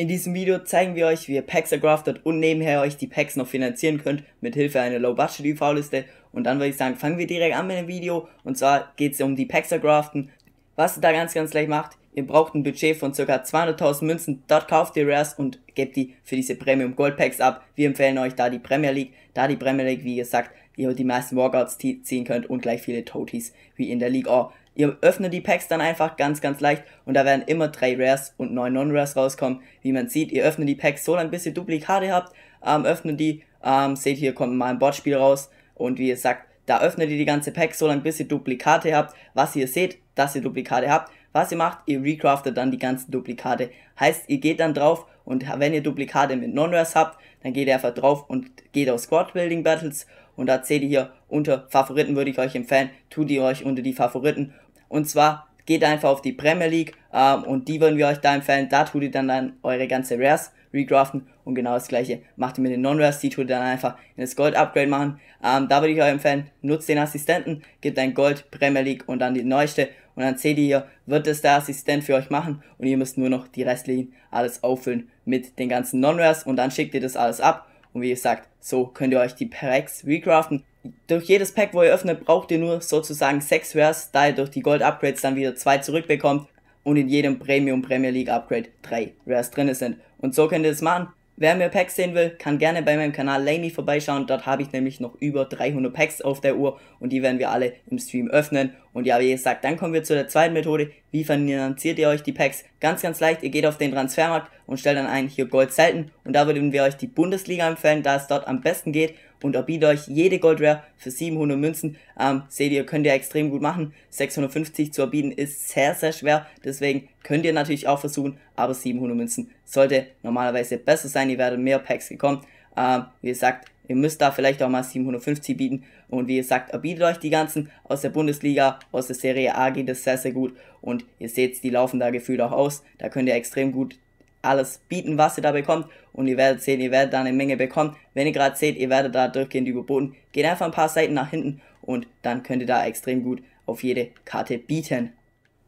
In diesem Video zeigen wir euch, wie ihr Packs ergraftet und nebenher euch die Packs noch finanzieren könnt, mit Hilfe einer Low-Budget-UV-Liste. Und dann würde ich sagen, fangen wir direkt an mit dem Video. Und zwar geht es um die Packs ergraften. Was ihr da ganz, ganz gleich macht, ihr braucht ein Budget von ca. 200.000 Münzen, dort kauft ihr Rares und gebt die für diese Premium Gold Packs ab. Wir empfehlen euch da die Premier League, da die Premier League, wie gesagt, ihr die meisten Walkouts ziehen könnt und gleich viele Toties wie in der League. Oh, Ihr öffnet die Packs dann einfach ganz, ganz leicht und da werden immer drei Rares und neun Non-Rares rauskommen. Wie man sieht, ihr öffnet die Packs so lange, bis ihr Duplikate habt, ähm, öffnet die, ähm, seht hier kommt mal ein Bordspiel raus und wie ihr sagt, da öffnet ihr die ganze Packs so lange, bis ihr Duplikate habt. Was ihr seht, dass ihr Duplikate habt, was ihr macht, ihr recraftet dann die ganzen Duplikate. Heißt, ihr geht dann drauf und wenn ihr Duplikate mit Non-Rares habt, dann geht ihr einfach drauf und geht auf Squad Building Battles und da seht ihr hier unter Favoriten würde ich euch empfehlen, tut ihr euch unter die Favoriten und zwar geht einfach auf die Premier League ähm, und die würden wir euch da empfehlen. Da tut ihr dann, dann eure ganze Rares regraften und genau das gleiche macht ihr mit den Non-Rares. Die tut ihr dann einfach in das Gold-Upgrade machen. Ähm, da würde ich euch empfehlen, nutzt den Assistenten, gebt ein Gold, Premier League und dann die neueste und dann seht ihr hier, wird es der Assistent für euch machen und ihr müsst nur noch die restlichen alles auffüllen mit den ganzen Non-Rares und dann schickt ihr das alles ab und wie gesagt, so könnt ihr euch die Packs recraften durch jedes Pack, wo ihr öffnet, braucht ihr nur sozusagen sechs Rares, da ihr durch die Gold-Upgrades dann wieder zwei zurückbekommt und in jedem Premium Premier League Upgrade drei Rares drin sind. Und so könnt ihr das machen. Wer mehr Packs sehen will, kann gerne bei meinem Kanal Laney vorbeischauen. Dort habe ich nämlich noch über 300 Packs auf der Uhr und die werden wir alle im Stream öffnen. Und ja, wie gesagt, dann kommen wir zu der zweiten Methode. Wie finanziert ihr euch die Packs? Ganz, ganz leicht. Ihr geht auf den Transfermarkt und stellt dann ein hier Gold selten. Und da würden wir euch die Bundesliga empfehlen, da es dort am besten geht und erbiete euch jede Goldrare für 700 Münzen. Ähm, seht ihr, könnt ihr extrem gut machen. 650 zu erbieten ist sehr, sehr schwer. Deswegen könnt ihr natürlich auch versuchen, aber 700 Münzen sollte normalerweise besser sein. Ihr werdet mehr Packs bekommen. Ähm, wie gesagt, ihr müsst da vielleicht auch mal 750 bieten. Und wie gesagt, erbietet euch die ganzen aus der Bundesliga, aus der Serie A geht das sehr, sehr gut. Und ihr seht, die laufen da gefühlt auch aus. Da könnt ihr extrem gut alles bieten, was ihr da bekommt. Und ihr werdet sehen, ihr werdet da eine Menge bekommen. Wenn ihr gerade seht, ihr werdet da durchgehend überboten. Geht einfach ein paar Seiten nach hinten und dann könnt ihr da extrem gut auf jede Karte bieten.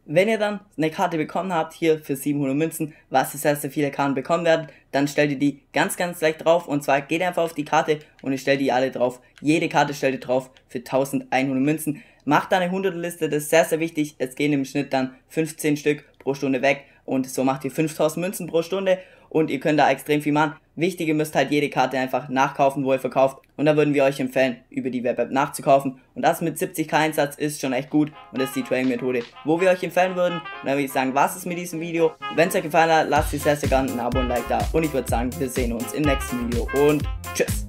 Wenn ihr dann eine Karte bekommen habt, hier für 700 Münzen, was ihr sehr, sehr viele Karten bekommen werdet, dann stellt ihr die ganz, ganz leicht drauf. Und zwar geht einfach auf die Karte und ihr stellt die alle drauf. Jede Karte stellt ihr drauf für 1100 Münzen. Macht da eine 100er-Liste, das ist sehr, sehr wichtig. Es gehen im Schnitt dann 15 Stück pro Stunde weg. Und so macht ihr 5000 Münzen pro Stunde und ihr könnt da extrem viel machen. Wichtig, ihr müsst halt jede Karte einfach nachkaufen, wo ihr verkauft. Und da würden wir euch empfehlen, über die Web-App nachzukaufen. Und das mit 70k Einsatz ist schon echt gut. Und das ist die Trading-Methode, wo wir euch empfehlen würden. Und dann würde ich sagen, was ist mit diesem Video? Wenn es euch gefallen hat, lasst sehr, sehr gerne ein Abo und ein Like da. Und ich würde sagen, wir sehen uns im nächsten Video. Und tschüss!